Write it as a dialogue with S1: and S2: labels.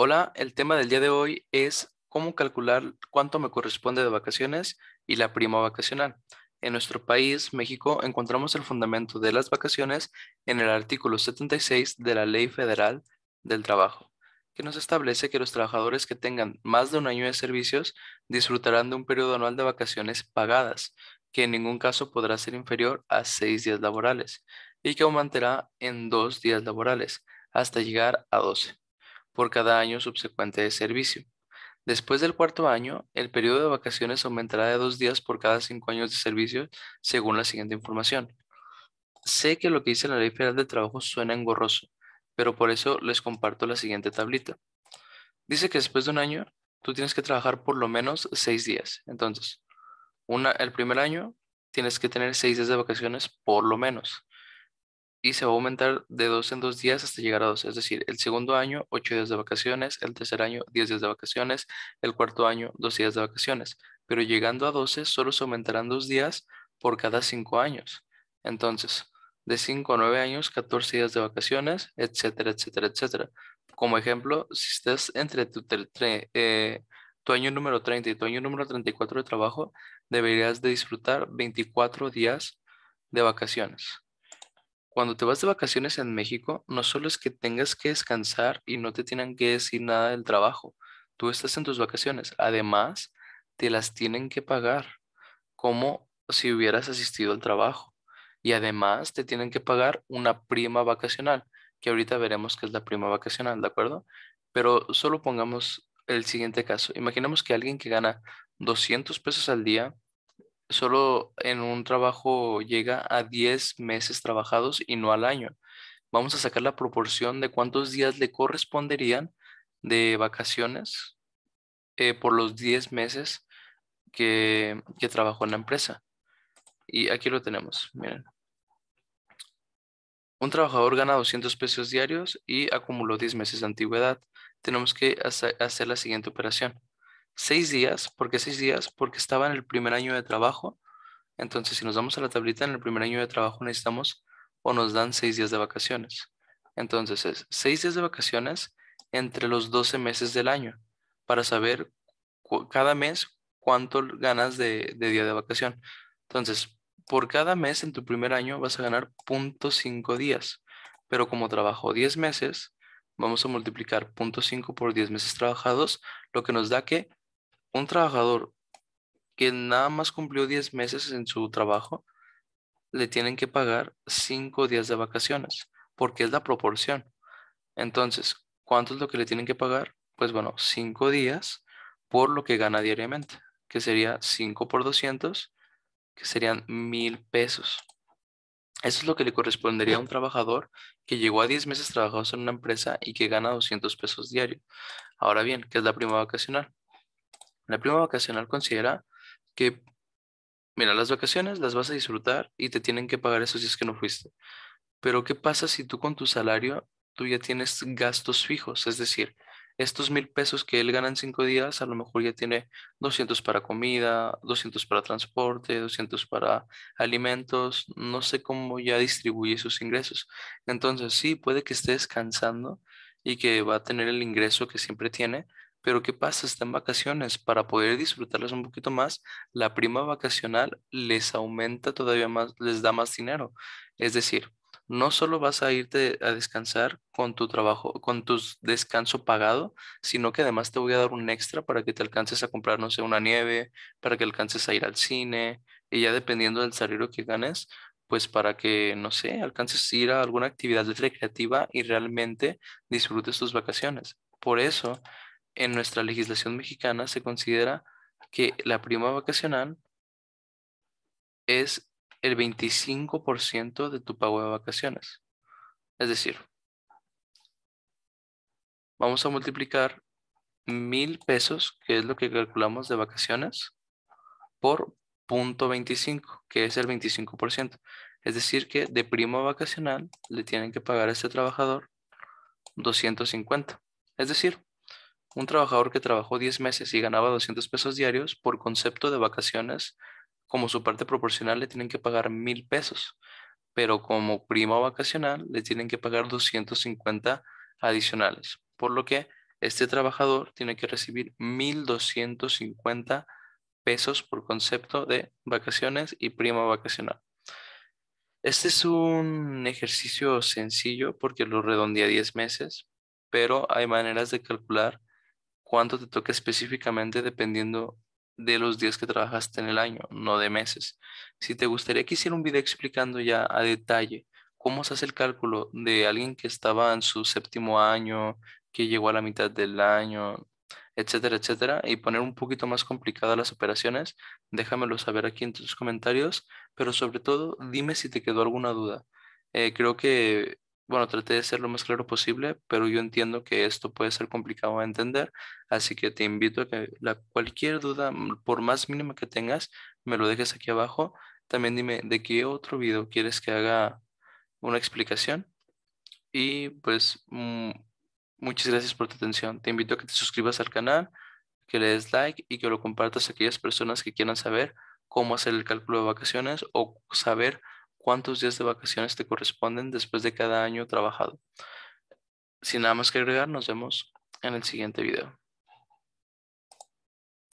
S1: Hola, el tema del día de hoy es cómo calcular cuánto me corresponde de vacaciones y la prima vacacional. En nuestro país, México, encontramos el fundamento de las vacaciones en el artículo 76 de la Ley Federal del Trabajo, que nos establece que los trabajadores que tengan más de un año de servicios disfrutarán de un periodo anual de vacaciones pagadas, que en ningún caso podrá ser inferior a seis días laborales y que aumentará en dos días laborales hasta llegar a doce por cada año subsecuente de servicio. Después del cuarto año, el periodo de vacaciones aumentará de dos días por cada cinco años de servicio, según la siguiente información. Sé que lo que dice la Ley Federal de Trabajo suena engorroso, pero por eso les comparto la siguiente tablita. Dice que después de un año, tú tienes que trabajar por lo menos seis días. Entonces, una, el primer año tienes que tener seis días de vacaciones por lo menos y se va a aumentar de dos en dos días hasta llegar a dos. Es decir, el segundo año, ocho días de vacaciones, el tercer año, diez días de vacaciones, el cuarto año, dos días de vacaciones. Pero llegando a doce, solo se aumentarán dos días por cada cinco años. Entonces, de cinco a nueve años, 14 días de vacaciones, etcétera, etcétera, etcétera. Como ejemplo, si estás entre tu, eh, tu año número 30 y tu año número 34 de trabajo, deberías de disfrutar 24 días de vacaciones cuando te vas de vacaciones en México, no solo es que tengas que descansar y no te tienen que decir nada del trabajo, tú estás en tus vacaciones, además te las tienen que pagar como si hubieras asistido al trabajo y además te tienen que pagar una prima vacacional, que ahorita veremos que es la prima vacacional, ¿de acuerdo? Pero solo pongamos el siguiente caso. Imaginemos que alguien que gana 200 pesos al día solo en un trabajo llega a 10 meses trabajados y no al año. Vamos a sacar la proporción de cuántos días le corresponderían de vacaciones eh, por los 10 meses que, que trabajó en la empresa. Y aquí lo tenemos, miren. Un trabajador gana 200 pesos diarios y acumuló 10 meses de antigüedad. Tenemos que hacer la siguiente operación seis días. ¿Por qué seis días? Porque estaba en el primer año de trabajo. Entonces, si nos vamos a la tablita, en el primer año de trabajo necesitamos o nos dan seis días de vacaciones. Entonces, es seis días de vacaciones entre los 12 meses del año para saber cada mes cuánto ganas de, de, día de vacación. Entonces, por cada mes en tu primer año vas a ganar 0.5 días, pero como trabajo 10 meses, vamos a multiplicar 0.5 por 10 meses trabajados, lo que nos da que un trabajador que nada más cumplió 10 meses en su trabajo, le tienen que pagar 5 días de vacaciones, porque es la proporción. Entonces, ¿cuánto es lo que le tienen que pagar? Pues bueno, 5 días por lo que gana diariamente, que sería 5 por 200, que serían mil pesos. Eso es lo que le correspondería a un trabajador que llegó a 10 meses trabajados en una empresa y que gana 200 pesos diario. Ahora bien, ¿qué es la prima vacacional? La prima vacacional considera que, mira, las vacaciones las vas a disfrutar y te tienen que pagar eso si es que no fuiste. Pero ¿qué pasa si tú con tu salario, tú ya tienes gastos fijos? Es decir, estos mil pesos que él gana en cinco días, a lo mejor ya tiene 200 para comida, 200 para transporte, 200 para alimentos, no sé cómo ya distribuye sus ingresos. Entonces, sí, puede que esté descansando y que va a tener el ingreso que siempre tiene, pero ¿qué pasa? Están vacaciones. Para poder disfrutarlas un poquito más, la prima vacacional les aumenta todavía más, les da más dinero. Es decir, no solo vas a irte a descansar con tu trabajo, con tu descanso pagado, sino que además te voy a dar un extra para que te alcances a comprar, no sé, una nieve, para que alcances a ir al cine, y ya dependiendo del salario que ganes, pues para que, no sé, alcances a ir a alguna actividad recreativa y realmente disfrutes tus vacaciones. Por eso en nuestra legislación mexicana se considera que la prima vacacional es el 25% de tu pago de vacaciones. Es decir, vamos a multiplicar mil pesos, que es lo que calculamos de vacaciones, por .25, que es el 25%. Es decir, que de prima vacacional le tienen que pagar a este trabajador 250. Es decir, un trabajador que trabajó 10 meses y ganaba 200 pesos diarios por concepto de vacaciones, como su parte proporcional le tienen que pagar 1000 pesos, pero como prima vacacional le tienen que pagar 250 adicionales, por lo que este trabajador tiene que recibir 1250 pesos por concepto de vacaciones y prima vacacional. Este es un ejercicio sencillo porque lo redondea 10 meses, pero hay maneras de calcular cuánto te toca específicamente dependiendo de los días que trabajaste en el año, no de meses. Si te gustaría que hiciera un video explicando ya a detalle cómo se hace el cálculo de alguien que estaba en su séptimo año, que llegó a la mitad del año, etcétera, etcétera, y poner un poquito más complicadas las operaciones, déjamelo saber aquí en tus comentarios, pero sobre todo dime si te quedó alguna duda. Eh, creo que bueno, traté de ser lo más claro posible, pero yo entiendo que esto puede ser complicado de entender, así que te invito a que la, cualquier duda, mm, por más mínima que tengas, me lo dejes aquí abajo. También dime de qué otro video quieres que haga una explicación. Y pues mm, muchas gracias por tu atención. Te invito a que te suscribas al canal, que le des like y que lo compartas a aquellas personas que quieran saber cómo hacer el cálculo de vacaciones o saber cuántos días de vacaciones te corresponden después de cada año trabajado. Sin nada más que agregar, nos vemos en el siguiente video.